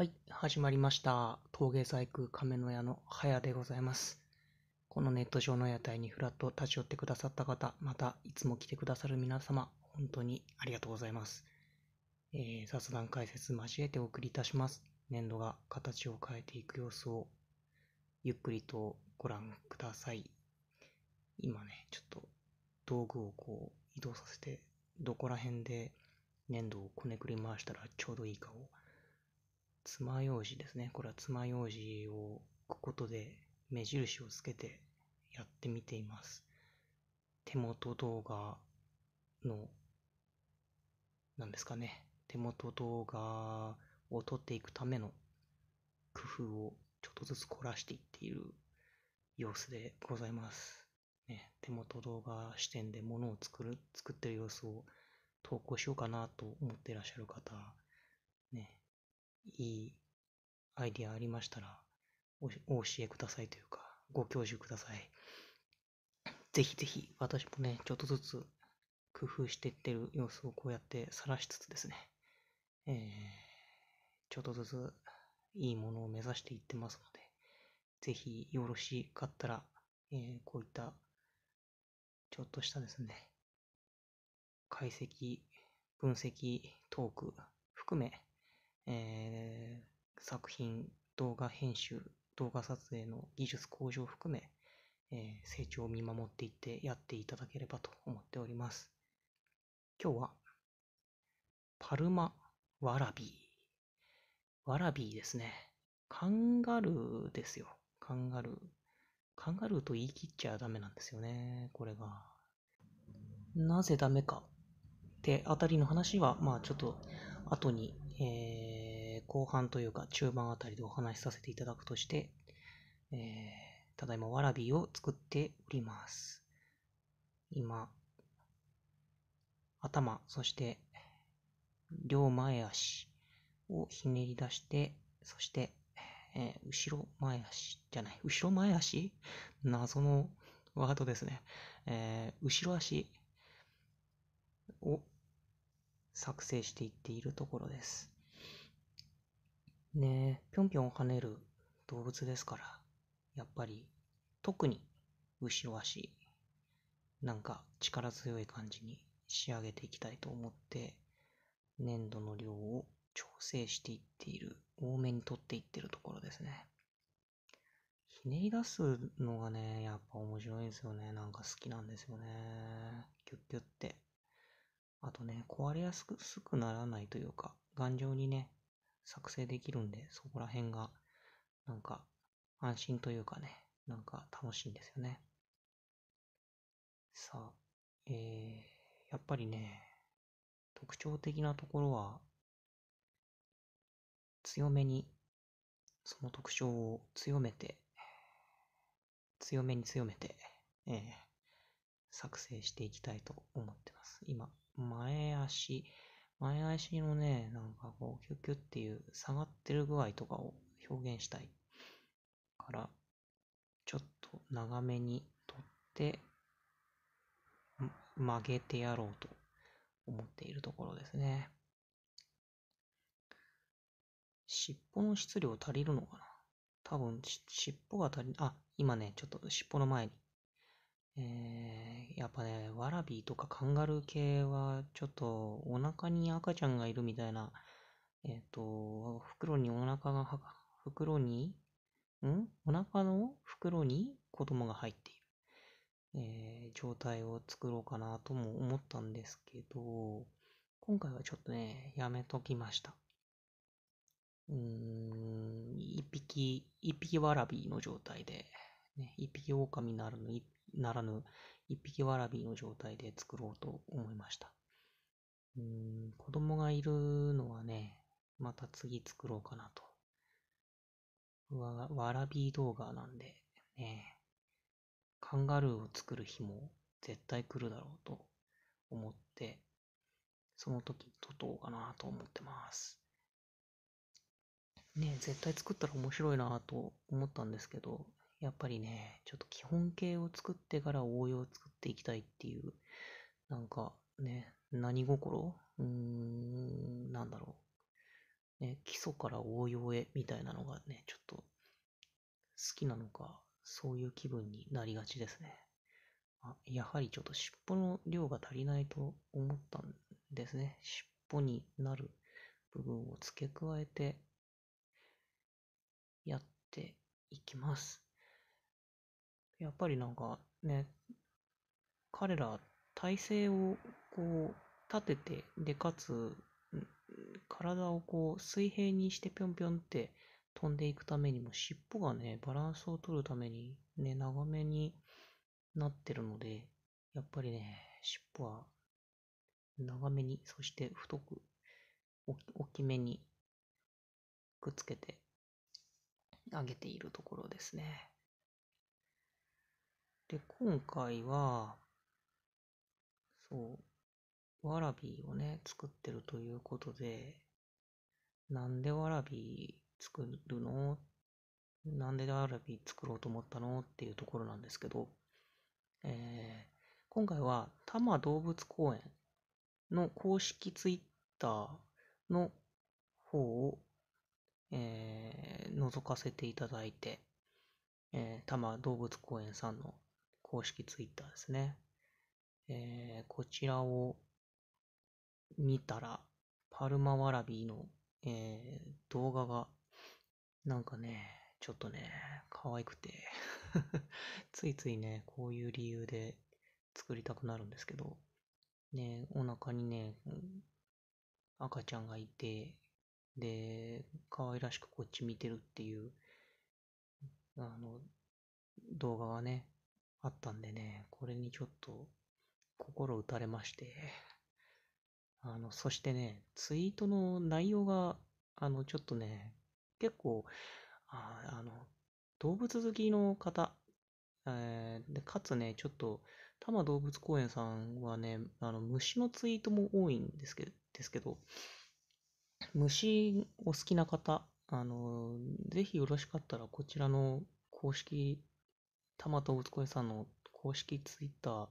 はい、始まりました。陶芸細工亀の屋の早でございます。このネット上の屋台にふらっと立ち寄ってくださった方、またいつも来てくださる皆様、本当にありがとうございます。えー、雑談解説交えてお送りいたします。粘土が形を変えていく様子をゆっくりとご覧ください。今ね、ちょっと道具をこう移動させて、どこら辺で粘土をこねくり回したらちょうどいいかを爪楊枝ですね。これは爪楊枝を置くことで目印をつけてやってみています。手元動画の、なんですかね。手元動画を撮っていくための工夫をちょっとずつ凝らしていっている様子でございます。ね、手元動画視点でものを作る、作ってる様子を投稿しようかなと思っていらっしゃる方、いいアイディアありましたらお、お教えくださいというか、ご教授ください。ぜひぜひ、私もね、ちょっとずつ工夫していってる様子をこうやって晒しつつですね、えー、ちょっとずついいものを目指していってますので、ぜひよろしかったら、えー、こういったちょっとしたですね、解析、分析、トーク含め、えー、作品、動画編集、動画撮影の技術向上を含め、えー、成長を見守っていってやっていただければと思っております。今日は、パルマ・ワラビー。ワラビーですね。カンガルーですよ。カンガルー。カンガルーと言い切っちゃダメなんですよね、これが。なぜダメかってあたりの話は、まあちょっと後にえー、後半というか中盤あたりでお話しさせていただくとして、えー、ただいまわらびを作っております。今、頭、そして両前足をひねり出して、そして、えー、後ろ前足じゃない、後ろ前足謎のワードですね。えー、後ろ足を作成していっているところです。ねぴょんぴょん跳ねる動物ですから、やっぱり特に後ろ足、なんか力強い感じに仕上げていきたいと思って、粘土の量を調整していっている、多めに取っていってるところですね。ひねり出すのがね、やっぱ面白いんですよね。なんか好きなんですよね。キュッキュッて。あとね、壊れやすくならないというか、頑丈にね、作成できるんで、そこら辺が、なんか、安心というかね、なんか楽しいんですよね。さあ、えー、やっぱりね、特徴的なところは、強めに、その特徴を強めて、強めに強めて、えー、作成していきたいと思ってます。今、前足、前足のね、なんかこう、キュッキュッっていう下がってる具合とかを表現したいから、ちょっと長めに取って、曲げてやろうと思っているところですね。尻尾の質量足りるのかな多分、尻尾が足り、あ、今ね、ちょっと尻尾の前にえー、やっぱね、ワラビーとかカンガルー系は、ちょっとお腹に赤ちゃんがいるみたいな、えっ、と、袋にお腹がは、袋に、んお腹の袋に子供が入っている、えー状態を作ろうかなとも思ったんですけど、今回はちょっとね、やめときました。うーん、一匹、一匹ワラビーの状態で、ね、一匹狼なるのならぬ一匹わらびの状態で作ろうと思いました。うん、子供がいるのはね、また次作ろうかなと。わ、わらび動画なんで、ね、カンガルーを作る日も絶対来るだろうと思って、その時撮とうかなと思ってます。ね、絶対作ったら面白いなと思ったんですけど、やっぱりね、ちょっと基本形を作ってから応用を作っていきたいっていう、なんかね、何心うーん、なんだろう。ね、基礎から応用へみたいなのがね、ちょっと好きなのか、そういう気分になりがちですね。あやはりちょっと尻尾の量が足りないと思ったんですね。尻尾になる部分を付け加えてやっていきます。やっぱりなんかね、彼ら体勢をこう立てて、で、かつ、体をこう水平にしてぴょんぴょんって飛んでいくためにも尻尾がね、バランスを取るためにね、長めになってるので、やっぱりね、尻尾は長めに、そして太く、大きめにくっつけてあげているところですね。で、今回は、そう、わらびをね、作ってるということで、なんでわらび作るのなんでわらび作ろうと思ったのっていうところなんですけど、えー、今回は多摩動物公園の公式ツイッターの方を、えー、覗かせていただいて、えー、多摩動物公園さんの公式ツイッターですね。えー、こちらを見たら、パルマワラビーの、えー、動画が、なんかね、ちょっとね、可愛くて ついついね、こういう理由で作りたくなるんですけど、ね、お腹にね、赤ちゃんがいて、で、可愛らしくこっち見てるっていう、あの、動画がね、あったんでね、これにちょっと心打たれまして、あの、そしてね、ツイートの内容が、あの、ちょっとね、結構、ああの、動物好きの方、えー、でかつね、ちょっと、多摩動物公園さんはね、あの虫のツイートも多いんですけですけど、虫お好きな方、あの、ぜひよろしかったら、こちらの公式たまとぶつこいさんの公式ツイッター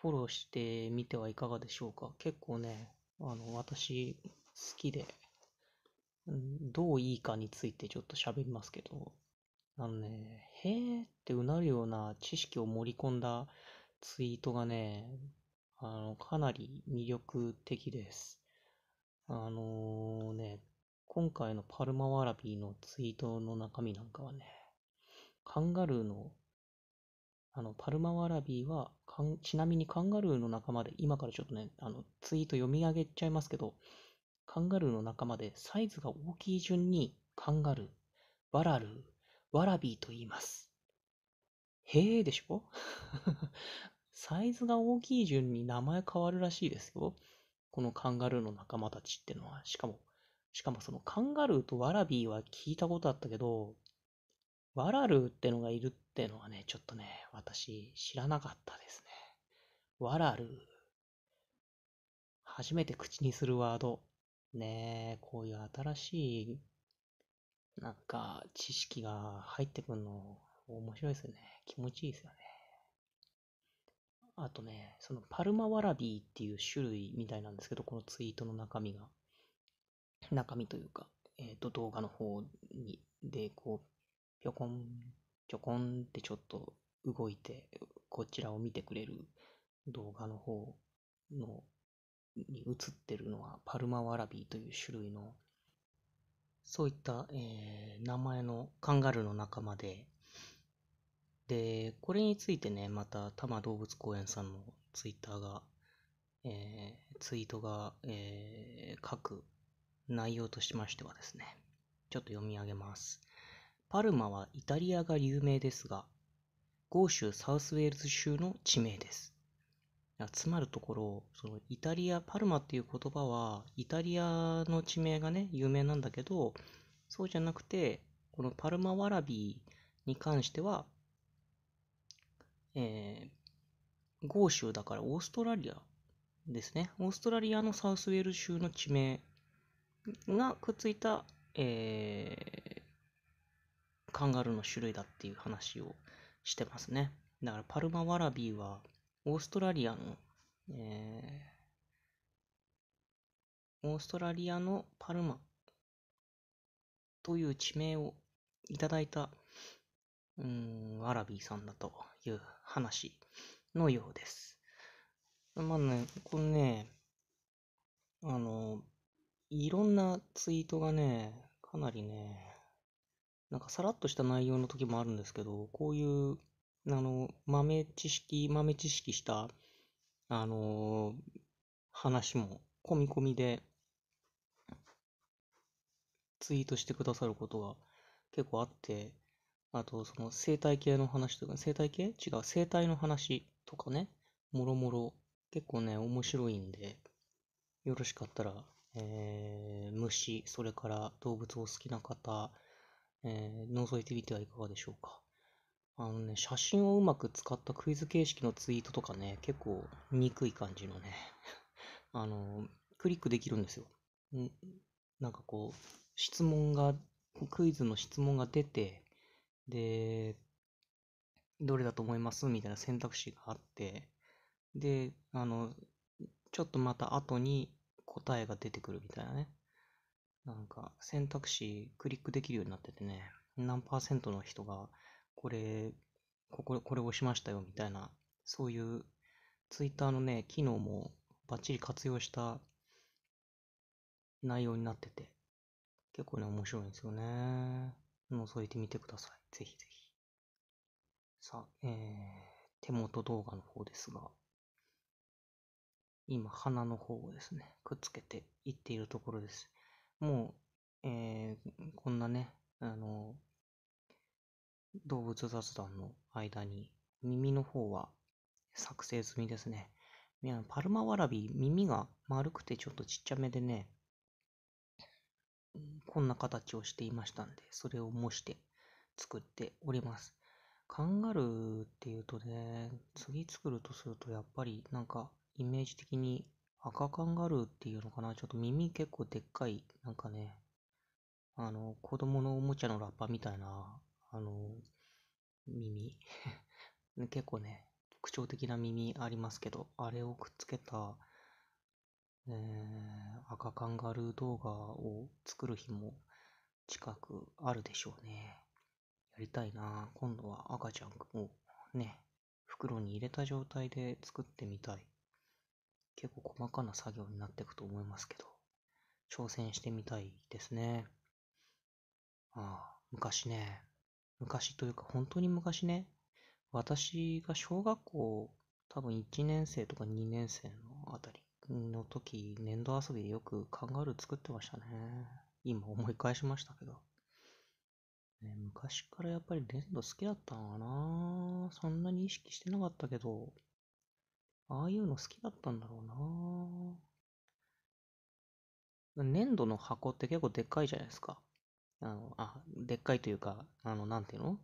フォローしてみてはいかがでしょうか結構ね、あの、私好きで、どういいかについてちょっと喋りますけど、あのね、へーってうなるような知識を盛り込んだツイートがね、あの、かなり魅力的です。あのー、ね、今回のパルマワラビーのツイートの中身なんかはね、カンガルーのあのパルマワラビーはかんちなみにカンガルーの仲間で今からちょっとねあのツイート読み上げちゃいますけどカンガルーの仲間でサイズが大きい順にカンガルーワラルーワラビーと言いますへえでしょ サイズが大きい順に名前変わるらしいですよこのカンガルーの仲間たちってのはしかもしかもそのカンガルーとワラビーは聞いたことあったけどワラルーってのがいるってっていうのはね、ちょっとね、私知らなかったですね。わらる。初めて口にするワード。ねえ、こういう新しい、なんか、知識が入ってくるの、面白いですよね。気持ちいいですよね。あとね、そのパルマワラビーっていう種類みたいなんですけど、このツイートの中身が。中身というか、えっ、ー、と、動画の方に、で、こう、ぴょこんちょこんってちょっと動いて、こちらを見てくれる動画の方のに映ってるのはパルマワラビーという種類のそういった、えー、名前のカンガルーの仲間ででこれについてねまた多摩動物公園さんのツイッターが、えー、ツイートが、えー、書く内容としましてはですねちょっと読み上げます。パルマはイタリアが有名ですが、豪州サウスウェールズ州の地名です。つまるところ、そのイタリア、パルマっていう言葉は、イタリアの地名がね、有名なんだけど、そうじゃなくて、このパルマワラビに関しては、えー、豪州だからオーストラリアですね。オーストラリアのサウスウェール州の地名がくっついた、えカンガルーの種類だっていう話をしてますね。だからパルマワラビーはオーストラリアの、えー、オーストラリアのパルマという地名をいただいたうんワラビーさんだという話のようです。まあね、これね、あの、いろんなツイートがね、かなりね、なんかさらっとした内容の時もあるんですけど、こういう、あの、豆知識、豆知識した、あのー、話も、込み込みで、ツイートしてくださることが結構あって、あと、その生態系の話とか、生態系違う、生態の話とかね、もろもろ、結構ね、面白いんで、よろしかったら、えー、虫、それから動物を好きな方、えー、覗いてみてはいかがでしょうか。あのね、写真をうまく使ったクイズ形式のツイートとかね、結構憎い感じのね、あの、クリックできるんですよ。んなんかこう、質問が、クイズの質問が出て、で、どれだと思いますみたいな選択肢があって、で、あの、ちょっとまた後に答えが出てくるみたいなね。なんか選択肢クリックできるようになっててね、何パーセントの人がこれ、こここれ押しましたよみたいな、そういうツイッターのね、機能もバッチリ活用した内容になってて、結構ね、面白いんですよね。覗いてみてください。ぜひぜひ。さあ、えー、手元動画の方ですが、今、鼻の方をですね、くっつけていっているところです。もう、えー、こんなね、あの、動物雑談の間に、耳の方は作成済みですね。パルマワラビ、耳が丸くてちょっとちっちゃめでね、こんな形をしていましたんで、それを模して作っております。カンガルーっていうとね、次作るとするとやっぱりなんかイメージ的に赤カンガルーっていうのかな、ちょっと耳結構でっかい、なんかね、あの、子供のおもちゃのラッパみたいな、あの、耳。結構ね、特徴的な耳ありますけど、あれをくっつけた、えー、赤カンガルー動画を作る日も近くあるでしょうね。やりたいな。今度は赤ちゃんをね、袋に入れた状態で作ってみたい。結構細かな作業になっていくと思いますけど、挑戦してみたいですね。ああ、昔ね、昔というか本当に昔ね、私が小学校多分1年生とか2年生のあたりの時、粘土遊びでよくカンガルー作ってましたね。今思い返しましたけど。ね、昔からやっぱり粘土好きだったのかなそんなに意識してなかったけど、ああいうの好きだったんだろうな粘土の箱って結構でっかいじゃないですか。あの、あ、でっかいというか、あの、なんていうの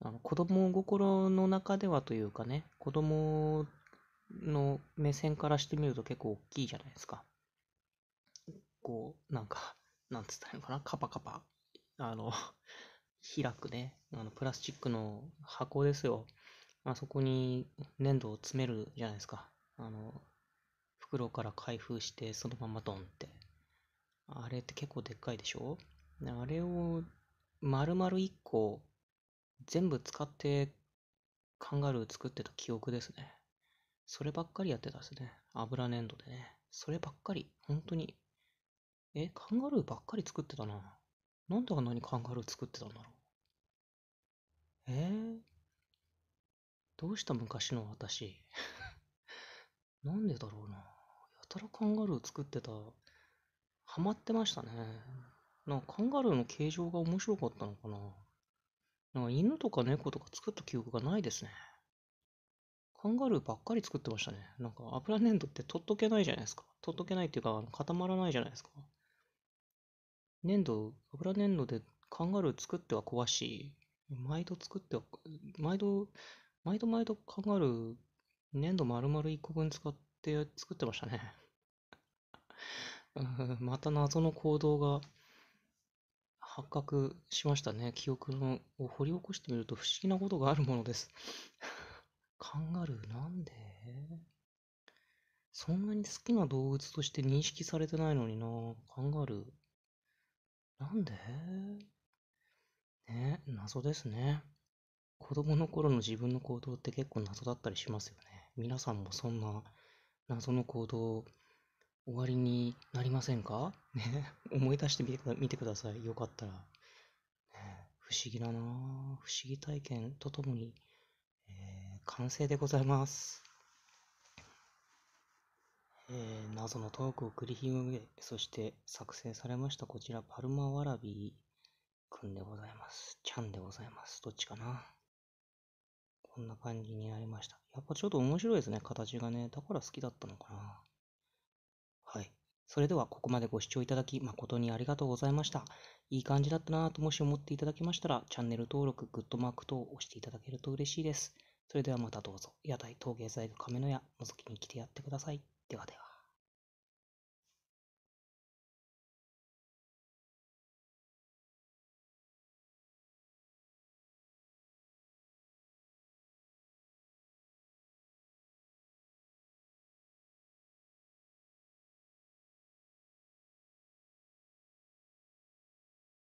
あの子供心の中ではというかね、子供の目線からしてみると結構大きいじゃないですか。こう、なんか、なんつったらいいのかな、カパカパ、あの、開くね、あのプラスチックの箱ですよ。まあ、そこに粘土を詰めるじゃないですか。あの、袋から開封してそのままドンって。あれって結構でっかいでしょあれを丸々1個全部使ってカンガルー作ってた記憶ですね。そればっかりやってたですね。油粘土でね。そればっかり。本当に。え、カンガルーばっかり作ってたな。なんであんなにカンガルー作ってたんだろう。えー、どうした昔の私 なんでだろうな。やたらカンガルー作ってた。ハマってましたね。なんかカンガルーの形状が面白かったのかな。なんか犬とか猫とか作った記憶がないですね。カンガルーばっかり作ってましたね。なんか油粘土って取っとけないじゃないですか。取っとけないっていうか固まらないじゃないですか。粘土、油粘土でカンガルー作っては壊し、毎度作っては、毎度毎度毎度カンガルー、粘土丸々1個分使って作ってましたね また謎の行動が発覚しましたね。記憶のを掘り起こしてみると不思議なことがあるものですカンガルーなんでそんなに好きな動物として認識されてないのになカンガルー。なんでね、謎ですね。子供の頃の自分の行動って結構謎だったりしますよね。皆さんもそんな謎の行動、終わりになりませんかね、思い出してみてくだ見てください。よかったら。ね、不思議だな不思議体験とともに、えー、完成でございます。えー、謎のトークを繰り広げ、そして作成されましたこちら、パルマワラビーくんでございます。ちゃんでございます。どっちかなこんな感じになりました。やっぱちょっと面白いですね、形がね。だから好きだったのかな。はい。それではここまでご視聴いただき誠にありがとうございました。いい感じだったなぁともし思っていただきましたら、チャンネル登録、グッドマーク等を押していただけると嬉しいです。それではまたどうぞ、屋台陶芸細工亀の屋、覗きに来てやってください。ではでは。